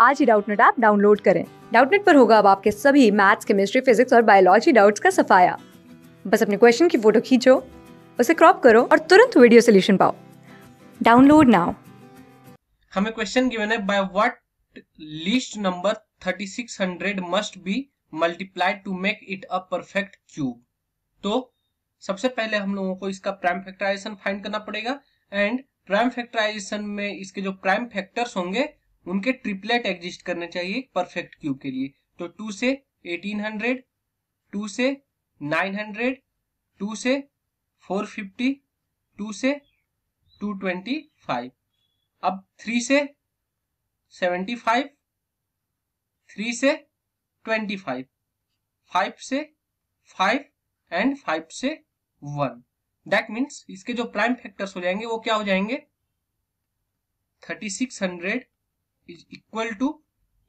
आज ही Doubtnut app download करें डाउटनेट पर होगा अब आपके सभी मैथ्स केमिस्ट्री फिजिक्स और बायोलॉजी डाउट्स का सफाया बस अपने क्वेश्चन की फोटो खींचो उसे क्रॉप करो और तुरंत वीडियो सोल्यूशन पाओ डाउनलोड नाउ हमें क्वेश्चन गिवन है by what least number 3600 must be multiplied to make it a perfect cube तो सबसे पहले हम लोगों को इसका प्राइम फैक्टराइजेशन फाइंड करना पड़ेगा एंड प्राइम फैक्टराइजेशन में इसके जो प्राइम फैक्टर्स होंगे उनके ट्रिपलेट एग्जिस्ट करने चाहिए परफेक्ट क्यूब के लिए तो टू से एटीन हंड्रेड टू से नाइन हंड्रेड टू से फोर फिफ्टी टू से टू ट्वेंटी फाइव अब थ्री से सेवेंटी फाइव थ्री से ट्वेंटी फाइव फाइव से फाइव एंड फाइव से वन दैट मीन्स इसके जो प्राइम फैक्टर्स हो जाएंगे वो क्या हो जाएंगे thirty six hundred is equal to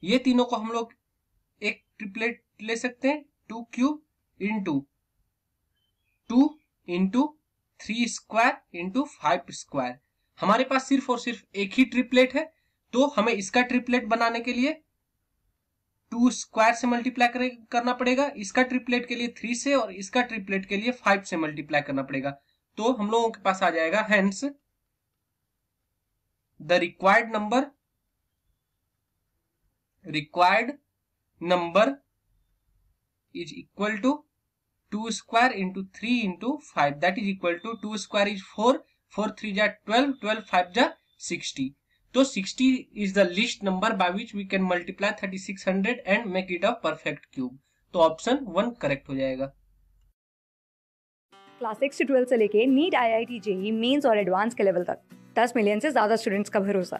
ये तीनों को हम लोग एक ट्रिपलेट ले सकते हैं two cube into two into three square into five square हमारे पास सिर्फ और सिर्फ एक ही ट्रिपलेट है तो हमें इसका ट्रिपलेट बनाने के लिए टू स्क्वायर से मल्टीप्लाई करना पड़ेगा इसका ट्रिपलेट के लिए थ्री से और इसका ट्रिपलेट के लिए फाइव से मल्टीप्लाई करना पड़ेगा तो हम लोगों के पास आ जाएगा hence the required number required number is equal to 2 square into 3 into 5 that is equal to 2 square is 4 4 3 ja 12 12 5 ja 60 so 60 is the least number by which we can multiply 3600 and make it a perfect cube तो option one correct हो जाएगा class six से twelfth से लेके NEET I I T JEE mains और advance के level तक 10 million से ज्यादा स्टूडेंट्स का भरोसा